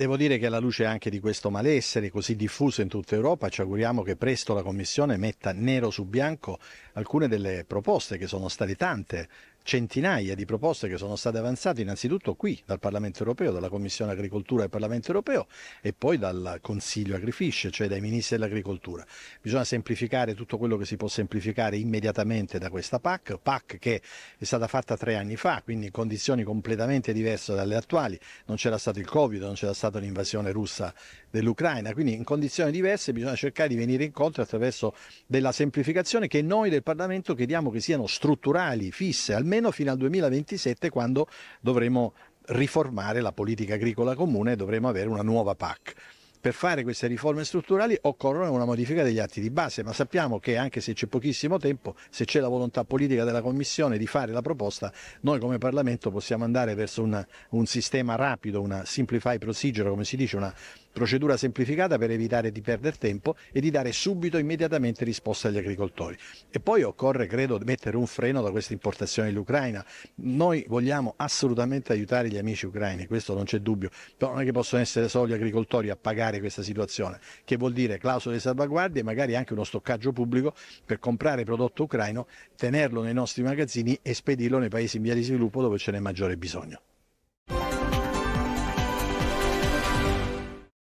Devo dire che alla luce anche di questo malessere così diffuso in tutta Europa ci auguriamo che presto la Commissione metta nero su bianco alcune delle proposte che sono state tante centinaia di proposte che sono state avanzate innanzitutto qui dal Parlamento europeo, dalla Commissione Agricoltura del Parlamento europeo e poi dal Consiglio Agrifish, cioè dai ministri dell'agricoltura. Bisogna semplificare tutto quello che si può semplificare immediatamente da questa PAC, PAC che è stata fatta tre anni fa, quindi in condizioni completamente diverse dalle attuali, non c'era stato il Covid, non c'era stata l'invasione russa dell'Ucraina, quindi in condizioni diverse bisogna cercare di venire incontro attraverso della semplificazione che noi del Parlamento chiediamo che siano strutturali, fisse, almeno almeno fino al 2027 quando dovremo riformare la politica agricola comune e dovremo avere una nuova PAC. Per fare queste riforme strutturali occorre una modifica degli atti di base, ma sappiamo che anche se c'è pochissimo tempo, se c'è la volontà politica della Commissione di fare la proposta, noi come Parlamento possiamo andare verso una, un sistema rapido, una simplified procedure, come si dice, una procedura semplificata per evitare di perdere tempo e di dare subito, immediatamente risposta agli agricoltori. E poi occorre, credo, mettere un freno da queste importazioni dell'Ucraina. Noi vogliamo assolutamente aiutare gli amici ucraini, questo non c'è dubbio, però non è che possono essere solo gli agricoltori a pagare questa situazione, che vuol dire clausole di salvaguardia e magari anche uno stoccaggio pubblico per comprare prodotto ucraino, tenerlo nei nostri magazzini e spedirlo nei paesi in via di sviluppo dove ce n'è maggiore bisogno.